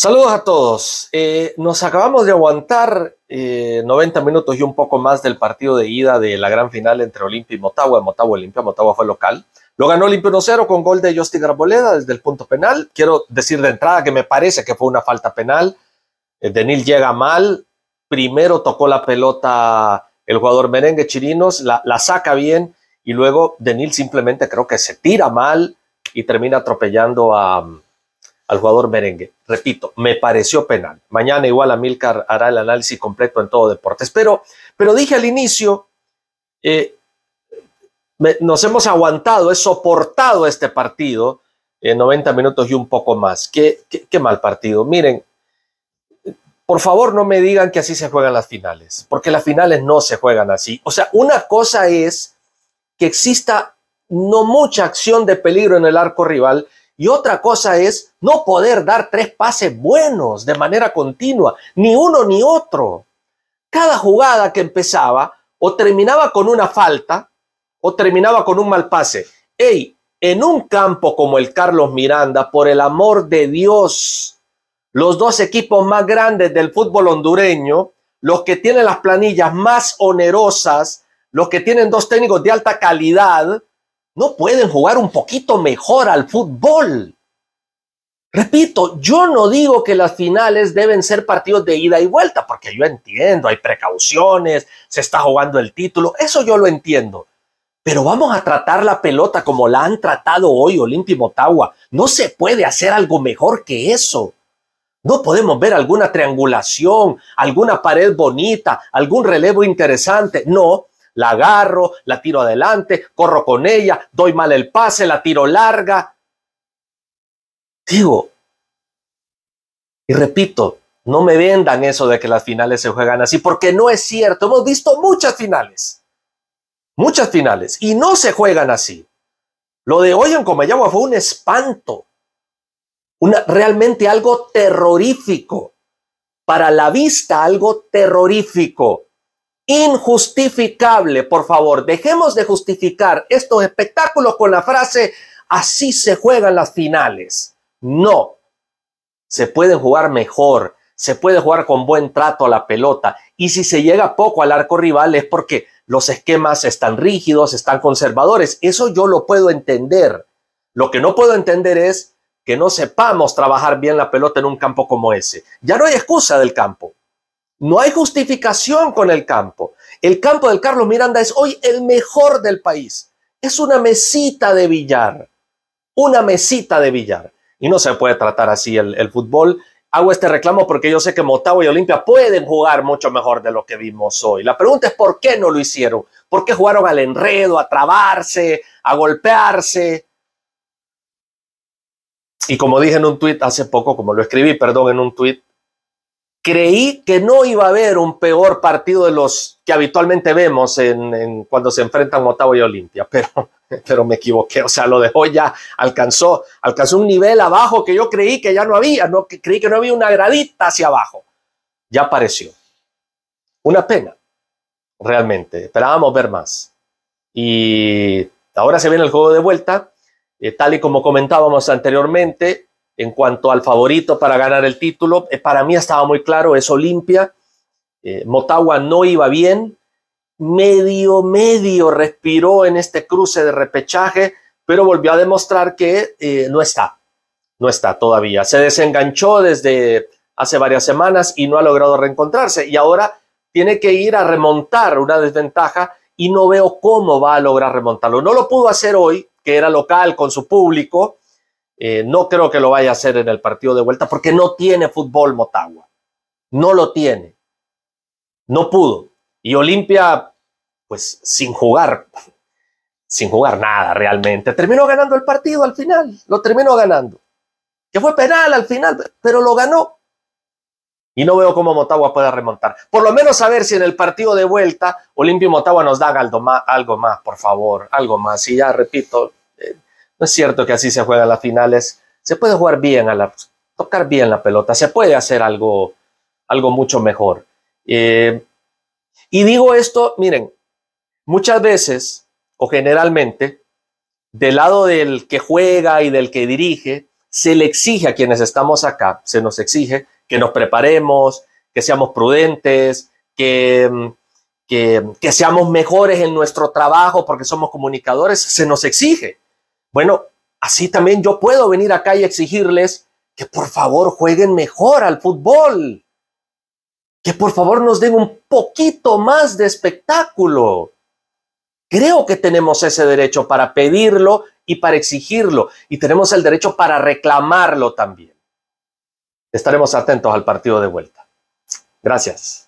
Saludos a todos. Eh, nos acabamos de aguantar 90 eh, minutos y un poco más del partido de ida de la gran final entre Olimpia y Motagua. Motagua Olimpia, Motagua fue local. Lo ganó Olimpia 1-0 con gol de Justin Garboleda desde el punto penal. Quiero decir de entrada que me parece que fue una falta penal. Eh, Denil llega mal. Primero tocó la pelota el jugador merengue Chirinos, la saca bien y luego Denil simplemente creo que se tira mal y termina atropellando a al jugador merengue. Repito, me pareció penal. Mañana igual Amilcar hará el análisis completo en todo deportes. Pero, pero dije al inicio, eh, nos hemos aguantado, he soportado este partido en 90 minutos y un poco más. qué mal partido. Miren, por favor no me digan que así se juegan las finales, porque las finales no se juegan así. O sea, una cosa es que exista no mucha acción de peligro en el arco rival y otra cosa es no poder dar tres pases buenos de manera continua, ni uno ni otro. Cada jugada que empezaba o terminaba con una falta o terminaba con un mal pase. ¡Ey! En un campo como el Carlos Miranda, por el amor de Dios, los dos equipos más grandes del fútbol hondureño, los que tienen las planillas más onerosas, los que tienen dos técnicos de alta calidad, no pueden jugar un poquito mejor al fútbol. Repito, yo no digo que las finales deben ser partidos de ida y vuelta, porque yo entiendo, hay precauciones, se está jugando el título, eso yo lo entiendo. Pero vamos a tratar la pelota como la han tratado hoy Olimpia y Motagua. No se puede hacer algo mejor que eso. No podemos ver alguna triangulación, alguna pared bonita, algún relevo interesante. No, la agarro, la tiro adelante, corro con ella, doy mal el pase, la tiro larga. Digo, y repito, no me vendan eso de que las finales se juegan así, porque no es cierto. Hemos visto muchas finales, muchas finales, y no se juegan así. Lo de hoy en Comayagua fue un espanto, realmente algo terrorífico. Para la vista, algo terrorífico injustificable. Por favor, dejemos de justificar estos espectáculos con la frase, así se juegan las finales. No, se puede jugar mejor, se puede jugar con buen trato a la pelota y si se llega poco al arco rival es porque los esquemas están rígidos, están conservadores. Eso yo lo puedo entender. Lo que no puedo entender es que no sepamos trabajar bien la pelota en un campo como ese. Ya no hay excusa del campo. No hay justificación con el campo. El campo del Carlos Miranda es hoy el mejor del país. Es una mesita de billar. Una mesita de billar. Y no se puede tratar así el, fútbol. Hago este reclamo porque yo sé que Motagua y Olimpia pueden jugar mucho mejor de lo que vimos hoy. La pregunta es por qué no lo hicieron. ¿Por qué jugaron al enredo, a trabarse, a golpearse? Y como dije en un tuit hace poco, como lo escribí, perdón, en un tuit, creí que no iba a haber un peor partido de los que habitualmente vemos en, cuando se enfrentan Motagua y Olimpia, pero, pero me equivoqué, o sea, lo dejó ya, alcanzó, alcanzó un nivel abajo que yo creí que ya no había, que creí que no había una gradita hacia abajo, ya apareció. Una pena, realmente, esperábamos ver más. Y ahora se viene el juego de vuelta, eh, tal y como comentábamos anteriormente, en cuanto al favorito para ganar el título, eh, para mí estaba muy claro, es Olimpia. Eh, Motagua no iba bien, medio, medio respiró en este cruce de repechaje, pero volvió a demostrar que eh, no está, no está todavía. Se desenganchó desde hace varias semanas y no ha logrado reencontrarse y ahora tiene que ir a remontar una desventaja y no veo cómo va a lograr remontarlo. No lo pudo hacer hoy, que era local con su público, eh, no creo que lo vaya a hacer en el partido de vuelta porque no tiene fútbol Motagua. No lo tiene. No pudo. Y Olimpia, pues sin jugar, sin jugar nada realmente, terminó ganando el partido al final. Lo terminó ganando. Que fue penal al final, pero lo ganó. Y no veo cómo Motagua pueda remontar. Por lo menos a ver si en el partido de vuelta Olimpia Motagua nos da algo más, algo más por favor, algo más. Y ya repito, eh, no es cierto que así se juegan las finales. Se puede jugar bien a la, tocar bien la pelota, se puede hacer algo, algo mucho mejor. Eh, y digo esto, miren, muchas veces o generalmente, del lado del que juega y del que dirige, se le exige a quienes estamos acá, se nos exige que nos preparemos, que seamos prudentes, que, que seamos mejores en nuestro trabajo porque somos comunicadores, se nos exige. Bueno, así también yo puedo venir acá y exigirles que por favor jueguen mejor al fútbol, que por favor nos den un poquito más de espectáculo. Creo que tenemos ese derecho para pedirlo y para exigirlo, y tenemos el derecho para reclamarlo también. Estaremos atentos al partido de vuelta. Gracias.